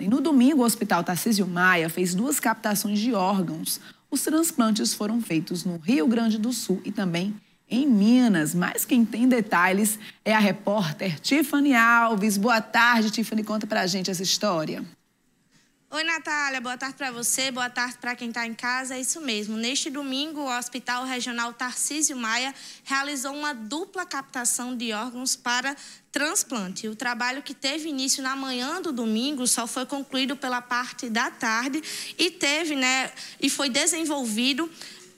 E no domingo, o Hospital Tarcísio Maia fez duas captações de órgãos. Os transplantes foram feitos no Rio Grande do Sul e também em Minas. Mas quem tem detalhes é a repórter Tiffany Alves. Boa tarde, Tiffany. Conta pra gente essa história. Oi, Natália, boa tarde para você, boa tarde para quem está em casa. É isso mesmo. Neste domingo, o Hospital Regional Tarcísio Maia realizou uma dupla captação de órgãos para transplante. O trabalho que teve início na manhã do domingo só foi concluído pela parte da tarde e teve, né, e foi desenvolvido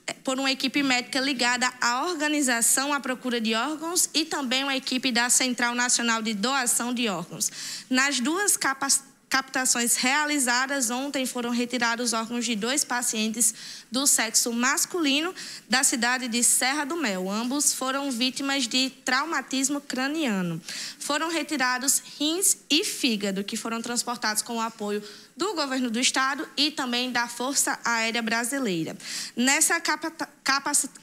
eh, por uma equipe médica ligada à organização à procura de órgãos e também uma equipe da Central Nacional de Doação de Órgãos. Nas duas capas captações realizadas ontem foram retirados órgãos de dois pacientes do sexo masculino da cidade de Serra do Mel. Ambos foram vítimas de traumatismo craniano. Foram retirados rins e fígado, que foram transportados com o apoio do governo do estado e também da Força Aérea Brasileira. Nessa capta,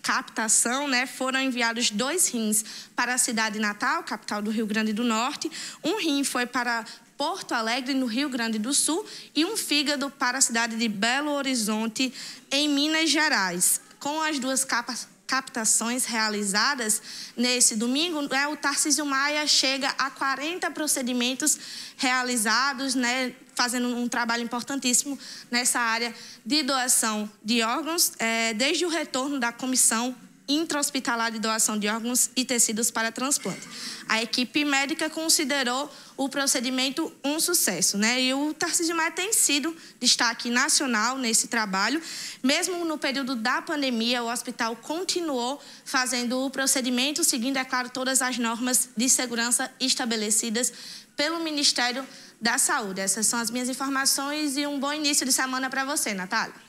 captação, né, foram enviados dois rins para a cidade natal, capital do Rio Grande do Norte. Um rim foi para Porto Alegre, no Rio Grande do Sul, e um fígado para a cidade de Belo Horizonte, em Minas Gerais. Com as duas capas captações realizadas nesse domingo, né, o Tarcísio Maia chega a 40 procedimentos realizados, né, fazendo um trabalho importantíssimo nessa área de doação de órgãos, é, desde o retorno da comissão intra-hospitalar de doação de órgãos e tecidos para transplante. A equipe médica considerou o procedimento um sucesso, né? E o Tarcísio Maia tem sido destaque nacional nesse trabalho. Mesmo no período da pandemia, o hospital continuou fazendo o procedimento, seguindo, é claro, todas as normas de segurança estabelecidas pelo Ministério da Saúde. Essas são as minhas informações e um bom início de semana para você, Natália.